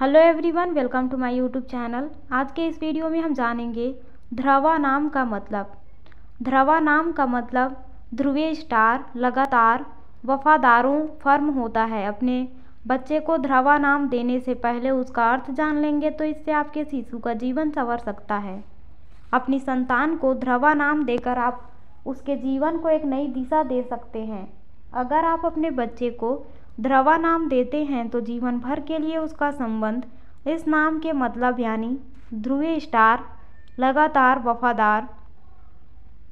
hello everyone welcome to my YouTube channel आज के इस वीडियो में हम जानेंगे ध्रवा नाम का मतलब ध्रवा नाम का मतलब ध्रुवीय स्टार लगातार वफादारों फर्म होता है अपने बच्चे को ध्रवा नाम देने से पहले उसका अर्थ जान लेंगे तो इससे आपके शिशु का जीवन संवर सकता है अपनी संतान को ध्रवा नाम देकर आप उसके जीवन को एक नई दिशा दे सकते हैं अगर आप अपने बच्चे को ध्रवा नाम देते हैं तो जीवन भर के लिए उसका संबंध इस नाम के मतलब यानी ध्रुवीय स्टार लगातार वफादार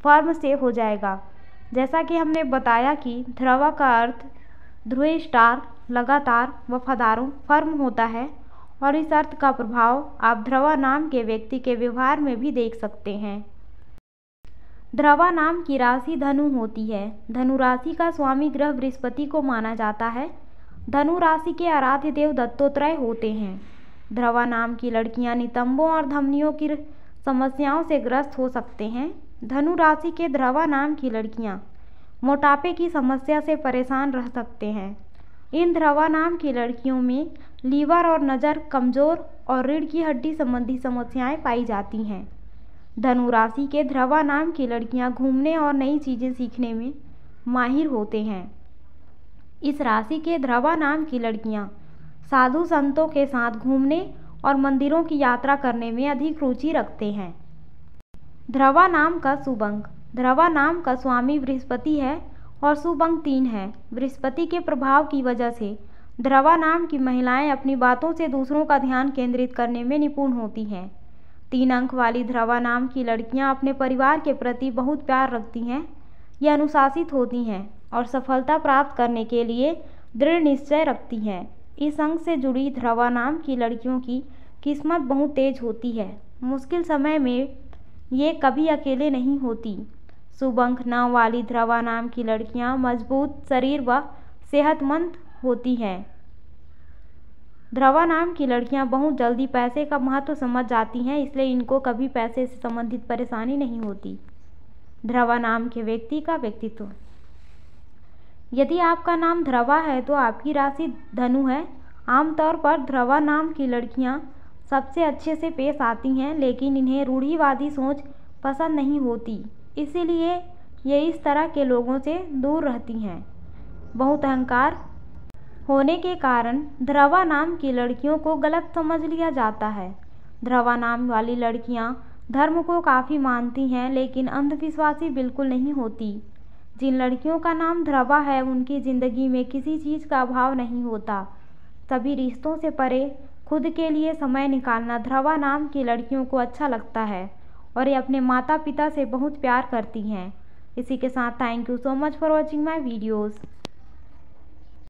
फॉर्म से हो जाएगा जैसा कि हमने बताया कि ध्रवा का अर्थ ध्रुवीय स्टार लगातार वफादारों फर्म होता है और इस अर्थ का प्रभाव आप ध्रवा नाम के व्यक्ति के व्यवहार में भी देख सकते हैं ध्रवा नाम की राशि धनु होती है धनु राशि का स्वामी ग्रह बृहस्पति को माना जाता है धनु राशि के आराध्य देव दत्तोत्रय होते हैं ध्रवा नाम की लड़कियां नितंबों और धमनियों की समस्याओं से ग्रस्त हो सकते हैं धनु राशि के ध्रवा नाम की लड़कियां मोटापे की समस्या से परेशान रह सकते हैं इन ध्रवा नाम की लड़कियों में लीवर और नज़र कमज़ोर और रीढ़ की हड्डी संबंधी समस्याएं पाई जाती हैं धनु राशि के ध्रवा नाम की लड़कियां घूमने और नई चीज़ें सीखने में माहिर होते हैं इस राशि के ध्रवा नाम की लड़कियां साधु संतों के साथ घूमने और मंदिरों की यात्रा करने में अधिक रुचि रखते हैं ध्रवा नाम का सुबंग ध्रवा नाम का स्वामी बृहस्पति है और सुबंग तीन है बृहस्पति के प्रभाव की वजह से ध्रवा नाम की महिलाएं अपनी बातों से दूसरों का ध्यान केंद्रित करने में निपुण होती हैं तीन अंक वाली ध्रवा नाम की लड़कियां अपने परिवार के प्रति बहुत प्यार रखती हैं ये अनुशासित होती हैं और सफलता प्राप्त करने के लिए दृढ़ निश्चय रखती हैं इस अंग से जुड़ी ध्रवा नाम की लड़कियों की किस्मत बहुत तेज होती है मुश्किल समय में ये कभी अकेले नहीं होती सुबंक नाम वाली ध्रवा नाम की लड़कियां मजबूत शरीर व सेहतमंद होती हैं ध्रवा नाम की लड़कियां बहुत जल्दी पैसे का महत्व समझ जाती हैं इसलिए इनको कभी पैसे से संबंधित परेशानी नहीं होती ध्रवा नाम के व्यक्ति का व्यक्तित्व यदि आपका नाम ध्रवा है तो आपकी राशि धनु है आमतौर पर ध्रवा नाम की लड़कियां सबसे अच्छे से पेश आती हैं लेकिन इन्हें रूढ़िवादी सोच पसंद नहीं होती इसीलिए ये इस तरह के लोगों से दूर रहती हैं बहुत अहंकार होने के कारण ध्रवा नाम की लड़कियों को गलत समझ लिया जाता है ध्रवा नाम वाली लड़कियां धर्म को काफ़ी मानती हैं लेकिन अंधविश्वासी बिल्कुल नहीं होती जिन लड़कियों का नाम ध्रवा है उनकी ज़िंदगी में किसी चीज़ का अभाव नहीं होता सभी रिश्तों से परे खुद के लिए समय निकालना ध्रवा नाम की लड़कियों को अच्छा लगता है और ये अपने माता पिता से बहुत प्यार करती हैं इसी के साथ thank you so much for watching my videos